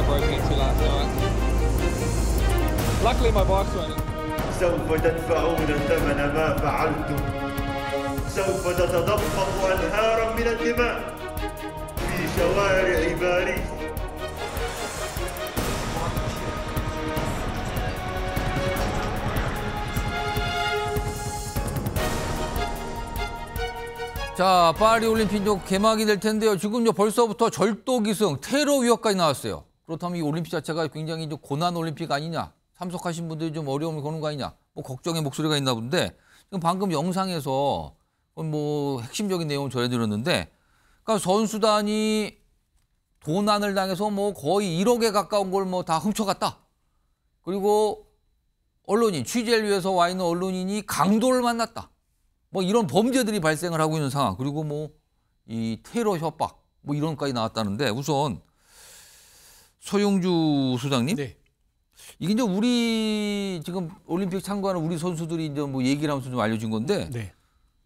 got broken into last night. Luckily, my bike's running. سوف تدفعون ثمن ما فعلتم سوف تتدفق أنهارا من الدماء في شوارع باريس 자, 파리 올림픽도 개막이 될 텐데요. 지금 벌써부터 절도 기승, 테러 위협까지 나왔어요. 그렇다면 이 올림픽 자체가 굉장히 이 고난 올림픽 아니냐 참석하신 분들이 좀 어려움을 거는 거 아니냐 뭐 걱정의 목소리가 있나 본데 지금 방금 영상에서 뭐 핵심적인 내용을 전해드렸는데 그러니까 선수단이 도난을 당해서 뭐 거의 1억에 가까운 걸 뭐 다 훔쳐갔다. 그리고 언론인 취재를 위해서 와 있는 언론인이 강도를 만났다. 뭐 이런 범죄들이 발생을 하고 있는 상황. 그리고 뭐 이 테러 협박 뭐 이런까지 것 나왔다는데 우선 소용주 소장님. 네. 이게 이제 우리 지금 올림픽 참가하는 우리 선수들이 이제 뭐 얘기를 하면서 좀알려진 건데. 네.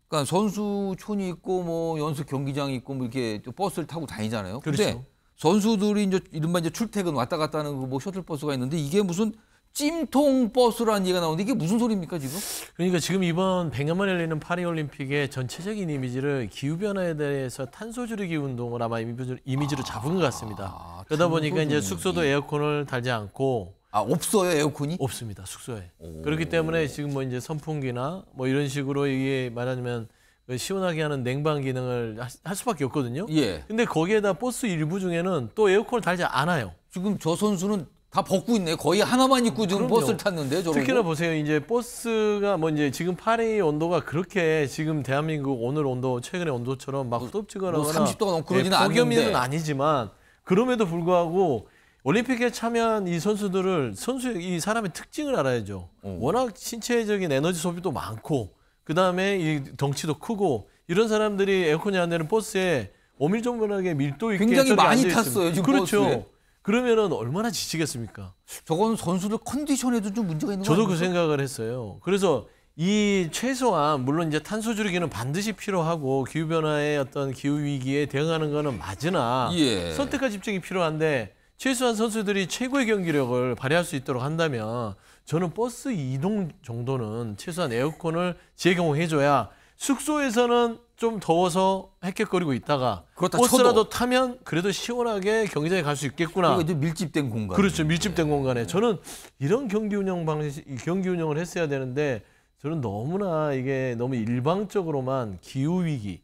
그러니까 선수촌이 있고 뭐 연습 경기장이 있고 뭐 이렇게 버스를 타고 다니잖아요. 그렇죠. 근데 선수들이 이제 이른바 이제 출퇴근 왔다 갔다 하는 그뭐 셔틀버스가 있는데 이게 무슨 찜통 버스라는 얘기가 나오는데 이게 무슨 소리입니까 지금? 그러니까 지금 이번 100년만 열리는 파리올림픽의 전체적인 이미지를 기후변화에 대해서 탄소줄이기 운동을 아마 이미지로, 아, 잡은 것 같습니다. 아, 그러다 보니까 이제 숙소도 에어컨을 달지 않고 아 없어요 에어컨이? 없습니다 숙소에. 오. 그렇기 때문에 지금 뭐 이제 선풍기나 뭐 이런 식으로 이게 말하자면 그 시원하게 하는 냉방 기능을 할 수밖에 없거든요. 예. 근데 거기에다 버스 일부 중에는 또 에어컨을 달지 않아요. 지금 저 선수는 다 벗고 있네. 거의 하나만 입고 지금 그럼요. 버스를 탔는데 저러고. 특히나 보세요. 이제 버스가 뭐 이제 지금 파리 온도가 그렇게 지금 대한민국 오늘 온도 최근의 온도처럼 막 덥지거나 뭐 30도가 넘고 그러지는 예, 폭염이는 아니지만 그럼에도 불구하고 올림픽에 참여한 이 선수들을 선수 이 사람의 특징을 알아야죠. 어. 워낙 신체적인 에너지 소비도 많고 그 다음에 이 덩치도 크고 이런 사람들이 에어컨이 안 되는 버스에 오밀조밀하게 밀도 있게 굉장히 많이 탔어요 지금 그렇죠. 버스에. 그러면은 얼마나 지치겠습니까? 저건 선수들 컨디션에도 좀 문제가 있는 거죠. 저도 그 생각을 했어요. 그래서 이 최소한 물론 이제 탄소 줄이기는 반드시 필요하고 기후 변화의 어떤 기후 위기에 대응하는 거는 맞으나 예. 선택과 집중이 필요한데 최소한 선수들이 최고의 경기력을 발휘할 수 있도록 한다면 저는 버스 이동 정도는 최소한 에어컨을 제공해줘야 숙소에서는 좀 더워서 헥헥거리고 있다가 버스라도 타면 그래도 시원하게 경기장에 갈 수 있겠구나. 이거 밀집된 공간. 그렇죠. 밀집된 네. 공간에 저는 이런 경기 운영 방식, 경기 운영을 했어야 되는데 저는 너무나 이게 너무 일방적으로만 기후 위기,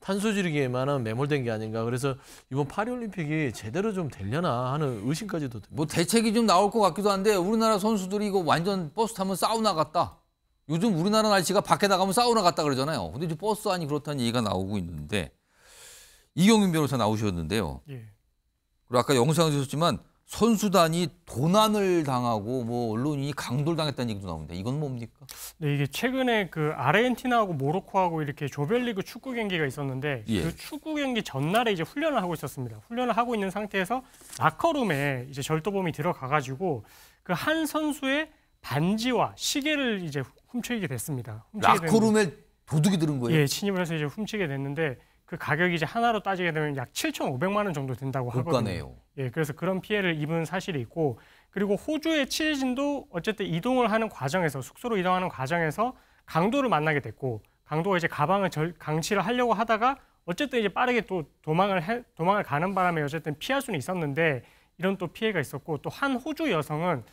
탄소 줄이기에만 매몰된 게 아닌가. 그래서 이번 파리 올림픽이 제대로 좀 되려나 하는 의심까지도 듭니다. 뭐 대책이 좀 나올 것 같기도 한데 우리나라 선수들이 이거 완전 버스 타면 사우나 같다. 요즘 우리나라 날씨가 밖에 나가면 사우나 갔다 그러잖아요. 근데 이제 버스 안이 그렇다는 얘기가 나오고 있는데 이경윤 변호사 나오셨는데요. 예. 그리고 아까 영상에 주셨지만 선수단이 도난을 당하고 뭐언론이 강도를 당했다는 얘기도 나오는데 이건 뭡니까? 네 이게 최근에 그 아르헨티나하고 모로코하고 이렇게 조별리그 축구 경기가 있었는데 예. 그 축구 경기 전날에 이제 훈련을 하고 있었습니다. 훈련을 하고 있는 상태에서 라커룸에 이제 절도범이 들어가가지고 그 한 선수의 반지와 시계를 이제 훔치게 됐습니다. 라코룸에 도둑이 들은 거예요? 예, 침입을 해서 이제 훔치게 됐는데 그 가격이 이제 하나로 따지게 되면 약 7,500만 원 정도 된다고 하거든요. 예, 그래서 그런 피해를 입은 사실이 있고 그리고 호주의 취재진도 어쨌든 이동을 하는 과정에서 숙소로 이동하는 과정에서 강도를 만나게 됐고 강도가 이제 가방을 절, 강치를 하려고 하다가 어쨌든 이제 빠르게 또 도망을 해, 도망을 가는 바람에 어쨌든 피할 수는 있었는데 이런 또 피해가 있었고 또 한 호주 여성은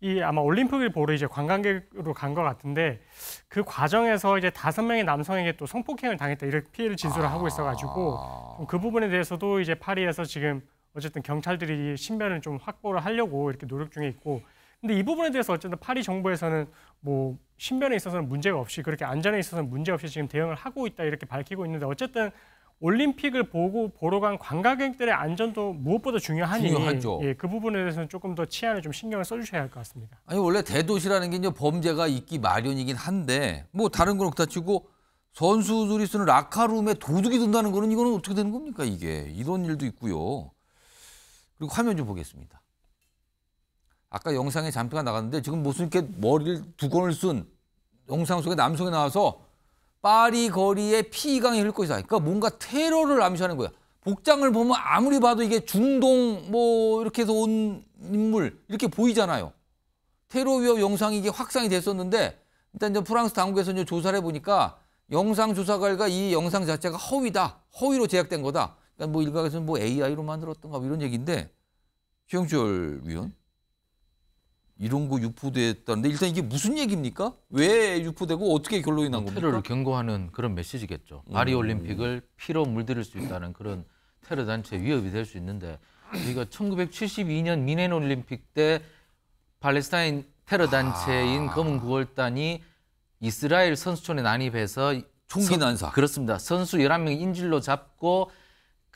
이 아마 올림픽을 보러 이제 관광객으로 간 것 같은데 그 과정에서 이제 다섯 명의 남성에게 또 성폭행을 당했다 이렇게 피해를 진술을 아... 하고 있어가지고 아. 그 부분에 대해서도 이제 파리에서 지금 어쨌든 경찰들이 신변을 좀 확보를 하려고 이렇게 노력 중에 있고 근데 이 부분에 대해서 어쨌든 파리 정부에서는 뭐 신변에 있어서는 문제가 없이 그렇게 안전에 있어서는 문제 없이 지금 대응을 하고 있다 이렇게 밝히고 있는데 어쨌든 올림픽을 보고 보러 간 관광객들의 안전도 무엇보다 중요하니 중요하죠. 예, 그 부분에 대해서는 조금 더 치안에 좀 신경을 써주셔야 할 것 같습니다. 아니 원래 대도시라는 게 이제 범죄가 있기 마련이긴 한데 뭐 다른 건 그렇다 치고 선수들이 쓰는 라카룸에 도둑이 든다는 거는 이거는 어떻게 되는 겁니까 이게 이런 일도 있고요. 그리고 화면 좀 보겠습니다. 아까 영상에 잠깐 나갔는데 지금 무슨 이렇게 머리를 두 건을 쓴 영상 속에 남성이 나와서 파리 거리에 피강이 흘고 있어. 그러니까 뭔가 테러를 암시하는 거야. 복장을 보면 아무리 봐도 이게 중동 뭐 이렇게 해서 온 인물 이렇게 보이잖아요. 테러 위협 영상이 이게 확산이 됐었는데 일단 이제 프랑스 당국에서 이제 조사를 해보니까 영상 조사 결과 이 영상 자체가 허위다. 허위로 제작된 거다. 그러니까 뭐 일각에서는 뭐 AI로 만들었던가 뭐 이런 얘기인데 최영철 위원. 이런 거 유포됐다는데 일단 이게 무슨 얘기입니까? 왜 유포되고 어떻게 결론이 난 겁니까? 테러를 경고하는 그런 메시지겠죠. 음. 파리 올림픽을 피로 물들일 수 있다는 그런 테러 단체 위협이 될 수 있는데 우리가 1972년 미넨 올림픽 때 팔레스타인 테러 단체인 아. 검은 구월단이 이스라엘 선수촌에 난입해서 총기 난사. 그렇습니다. 선수 11명 인질로 잡고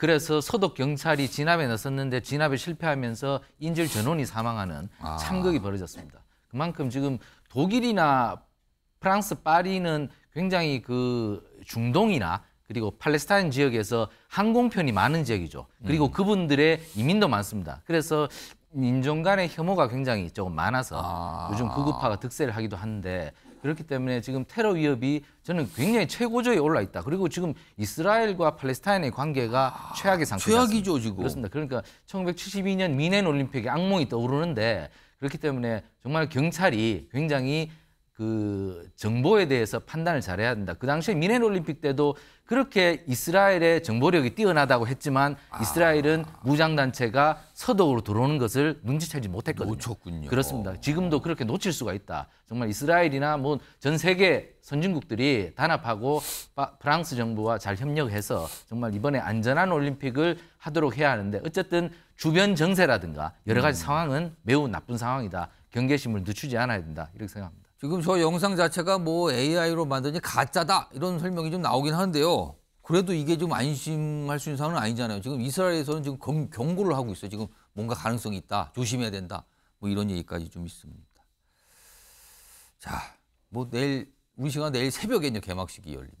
그래서 소독 경찰이 진압에 나섰는데 진압에 실패하면서 인질 전원이 사망하는 아. 참극이 벌어졌습니다. 그만큼 지금 독일이나 프랑스 파리는 굉장히 그 중동이나 그리고 팔레스타인 지역에서 항공편이 많은 지역이죠. 그리고 음. 그분들의 이민도 많습니다. 그래서 인종 간의 혐오가 굉장히 조금 많아서 아. 요즘 구급파가 득세를 하기도 한데 그렇기 때문에 지금 테러 위협이 저는 굉장히 최고조에 올라 있다. 그리고 지금 이스라엘과 팔레스타인의 관계가 아, 최악의 상태다. 최악이죠 지금. 그렇습니다. 그러니까 1972년 미넨 올림픽의 악몽이 떠오르는데 그렇기 때문에 정말 경찰이 굉장히 그 정보에 대해서 판단을 잘해야 된다. 그 당시에 미넨 올림픽 때도 그렇게 이스라엘의 정보력이 뛰어나다고 했지만 아. 이스라엘은 무장 단체가 서독으로 들어오는 것을 눈치채지 못했거든요. 놓쳤군요. 그렇습니다. 지금도 그렇게 놓칠 수가 있다. 정말 이스라엘이나 뭐 전 세계 선진국들이 단합하고 프랑스 정부와 잘 협력해서 정말 이번에 안전한 올림픽을 하도록 해야 하는데 어쨌든 주변 정세라든가 여러 가지 음. 상황은 매우 나쁜 상황이다. 경계심을 늦추지 않아야 된다. 이렇게 생각합니다. 지금 저 영상 자체가 뭐 AI로 만드니 가짜다 이런 설명이 좀 나오긴 하는데요. 그래도 이게 좀 안심할 수 있는 상황은 아니잖아요. 지금 이스라엘에서는 지금 경, 경고를 하고 있어요. 지금 뭔가 가능성이 있다. 조심해야 된다. 뭐 이런 얘기까지 좀 있습니다. 자, 뭐 내일 우리 시간 내일 새벽에요 개막식이 열립니다.